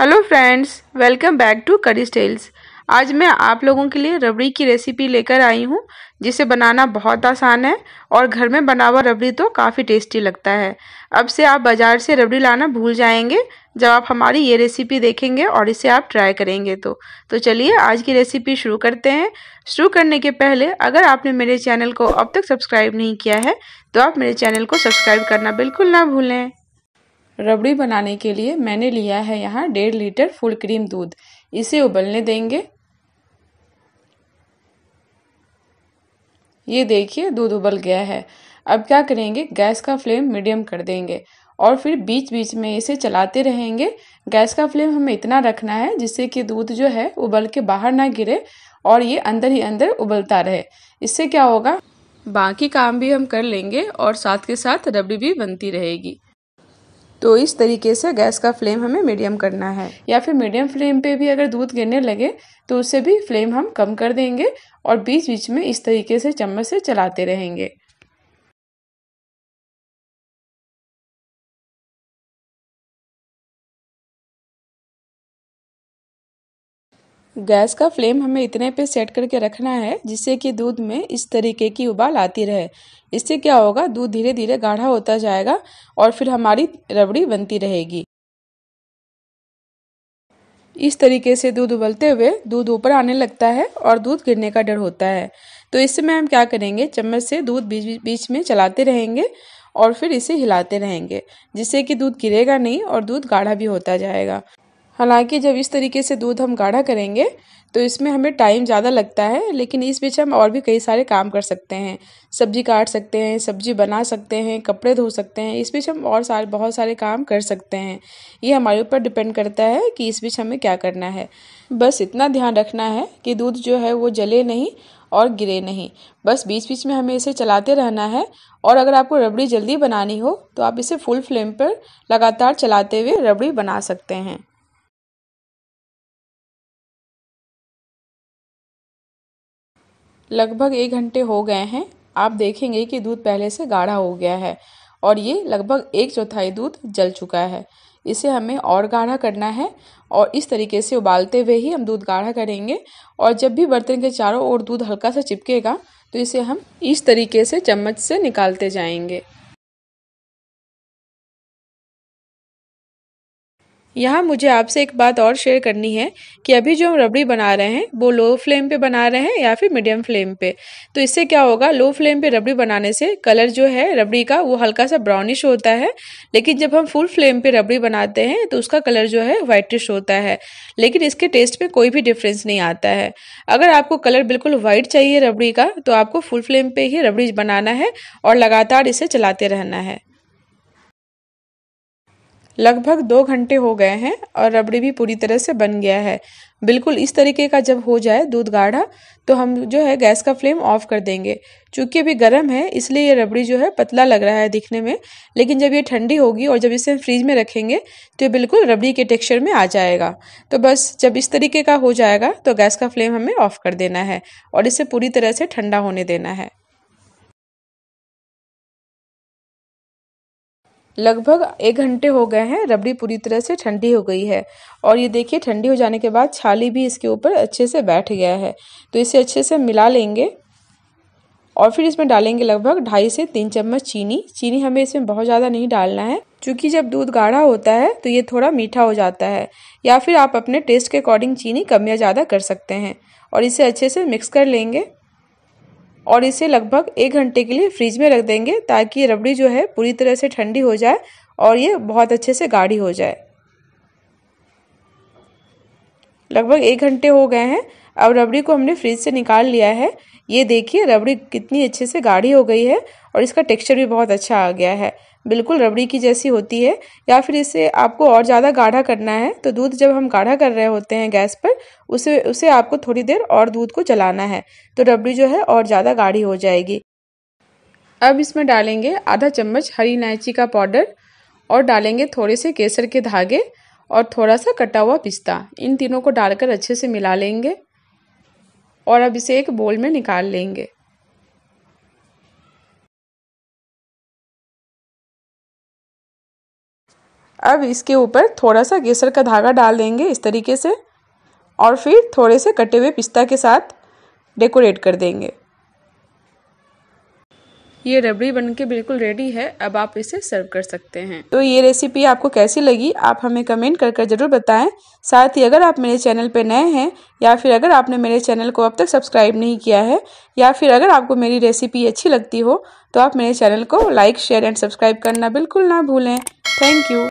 hello friends welcome back to करी स्टेल्स आज मैं आप लोगों के लिए रबड़ी की रेसिपी लेकर आई हूँ जिसे बनाना बहुत आसान है और घर में बना हुआ रबड़ी तो काफ़ी टेस्टी लगता है अब से आप बाज़ार से रबड़ी लाना भूल जाएंगे जब आप हमारी ये रेसिपी देखेंगे और इसे आप ट्राई करेंगे तो तो चलिए आज की रेसिपी शुरू करते हैं शुरू करने के पहले अगर आपने मेरे चैनल को अब तक सब्सक्राइब नहीं किया है तो आप मेरे चैनल को सब्सक्राइब करना बिल्कुल ना भूलें रबड़ी बनाने के लिए मैंने लिया है यहाँ डेढ़ लीटर फुल क्रीम दूध इसे उबलने देंगे ये देखिए दूध उबल गया है अब क्या करेंगे गैस का फ्लेम मीडियम कर देंगे और फिर बीच बीच में इसे चलाते रहेंगे गैस का फ्लेम हमें इतना रखना है जिससे कि दूध जो है उबल के बाहर ना गिरे और ये अंदर ही अंदर उबलता रहे इससे क्या होगा बाकी काम भी हम कर लेंगे और साथ के साथ रबड़ी भी बनती रहेगी तो इस तरीके से गैस का फ्लेम हमें मीडियम करना है या फिर मीडियम फ्लेम पे भी अगर दूध गिरने लगे तो उससे भी फ्लेम हम कम कर देंगे और बीच बीच में इस तरीके से चम्मच से चलाते रहेंगे गैस का फ्लेम हमें इतने पे सेट करके रखना है जिससे कि दूध में इस तरीके की उबाल आती रहे इससे क्या होगा दूध धीरे धीरे गाढ़ा होता जाएगा और फिर हमारी रबड़ी बनती रहेगी इस तरीके से दूध उबलते हुए दूध ऊपर आने लगता है और दूध गिरने का डर होता है तो इससे हम क्या करेंगे चम्मच से दूध बीच बीच में चलाते रहेंगे और फिर इसे हिलाते रहेंगे जिससे कि दूध गिरेगा नहीं और दूध गाढ़ा भी होता जाएगा हालांकि जब इस तरीके से दूध हम गाढ़ा करेंगे तो इसमें हमें टाइम ज़्यादा लगता है लेकिन इस बीच हम और भी कई सारे काम कर सकते हैं सब्जी काट सकते हैं सब्जी बना सकते हैं कपड़े धो सकते हैं इस बीच हम और सारे बहुत सारे काम कर सकते हैं ये हमारे ऊपर डिपेंड करता है कि इस बीच हमें क्या करना है बस इतना ध्यान रखना है कि दूध जो है वो जले नहीं और गिरे नहीं बस बीच बीच में हमें इसे चलाते रहना है और अगर आपको रबड़ी जल्दी बनानी हो तो आप इसे फुल फ्लेम पर लगातार चलाते हुए रबड़ी बना सकते हैं लगभग एक घंटे हो गए हैं आप देखेंगे कि दूध पहले से गाढ़ा हो गया है और ये लगभग एक चौथाई दूध जल चुका है इसे हमें और गाढ़ा करना है और इस तरीके से उबालते हुए ही हम दूध गाढ़ा करेंगे और जब भी बर्तन के चारों ओर दूध हल्का सा चिपकेगा तो इसे हम इस तरीके से चम्मच से निकालते जाएंगे यहाँ मुझे आपसे एक बात और शेयर करनी है कि अभी जो हम रबड़ी बना रहे हैं वो लो फ्लेम पे बना रहे हैं या फिर मीडियम फ्लेम पे तो इससे क्या होगा लो फ्लेम पे रबड़ी बनाने से कलर जो है रबड़ी का वो हल्का सा ब्राउनिश होता है लेकिन जब हम फुल फ्लेम पे रबड़ी बनाते हैं तो उसका कलर जो है वाइटिश होता है लेकिन इसके टेस्ट में कोई भी डिफरेंस नहीं आता है अगर आपको कलर बिल्कुल वाइट चाहिए रबड़ी का तो आपको फुल फ्लेम पर ही रबड़ी बनाना है और लगातार इसे चलाते रहना है लगभग दो घंटे हो गए हैं और रबड़ी भी पूरी तरह से बन गया है बिल्कुल इस तरीके का जब हो जाए दूध गाढ़ा तो हम जो है गैस का फ्लेम ऑफ कर देंगे चूँकि अभी गर्म है इसलिए ये रबड़ी जो है पतला लग रहा है दिखने में लेकिन जब ये ठंडी होगी और जब इसे हम फ्रीज में रखेंगे तो ये बिल्कुल रबड़ी के टेक्सचर में आ जाएगा तो बस जब इस तरीके का हो जाएगा तो गैस का फ्लेम हमें ऑफ कर देना है और इसे पूरी तरह से ठंडा होने देना है लगभग एक घंटे हो गए हैं रबड़ी पूरी तरह से ठंडी हो गई है और ये देखिए ठंडी हो जाने के बाद छाली भी इसके ऊपर अच्छे से बैठ गया है तो इसे अच्छे से मिला लेंगे और फिर इसमें डालेंगे लगभग ढाई से तीन चम्मच चीनी चीनी हमें इसमें बहुत ज़्यादा नहीं डालना है क्योंकि जब दूध गाढ़ा होता है तो ये थोड़ा मीठा हो जाता है या फिर आप अपने टेस्ट के अकॉर्डिंग चीनी कम या ज़्यादा कर सकते हैं और इसे अच्छे से मिक्स कर लेंगे और इसे लगभग एक घंटे के लिए फ्रिज में रख देंगे ताकि ये रबड़ी जो है पूरी तरह से ठंडी हो जाए और ये बहुत अच्छे से गाढ़ी हो जाए लगभग एक घंटे हो गए हैं अब रबड़ी को हमने फ्रिज से निकाल लिया है ये देखिए रबड़ी कितनी अच्छे से गाढ़ी हो गई है और इसका टेक्सचर भी बहुत अच्छा आ गया है बिल्कुल रबड़ी की जैसी होती है या फिर इसे आपको और ज़्यादा गाढ़ा करना है तो दूध जब हम गाढ़ा कर रहे होते हैं गैस पर उसे उसे आपको थोड़ी देर और दूध को चलाना है तो रबड़ी जो है और ज़्यादा गाढ़ी हो जाएगी अब इसमें डालेंगे आधा चम्मच हरी इलायची का पाउडर और डालेंगे थोड़े से केसर के धागे और थोड़ा सा कटा हुआ पिस्ता इन तीनों को डालकर अच्छे से मिला लेंगे और अब इसे एक बोल में निकाल लेंगे अब इसके ऊपर थोड़ा सा केसर का धागा डाल देंगे इस तरीके से और फिर थोड़े से कटे हुए पिस्ता के साथ डेकोरेट कर देंगे ये रबड़ी बन के बिल्कुल रेडी है अब आप इसे सर्व कर सकते हैं तो ये रेसिपी आपको कैसी लगी आप हमें कमेंट कर कर ज़रूर बताएं साथ ही अगर आप मेरे चैनल पर नए हैं या फिर अगर आपने मेरे चैनल को अब तक सब्सक्राइब नहीं किया है या फिर अगर आपको मेरी रेसिपी अच्छी लगती हो तो आप मेरे चैनल को लाइक शेयर एंड सब्सक्राइब करना बिल्कुल ना भूलें थैंक यू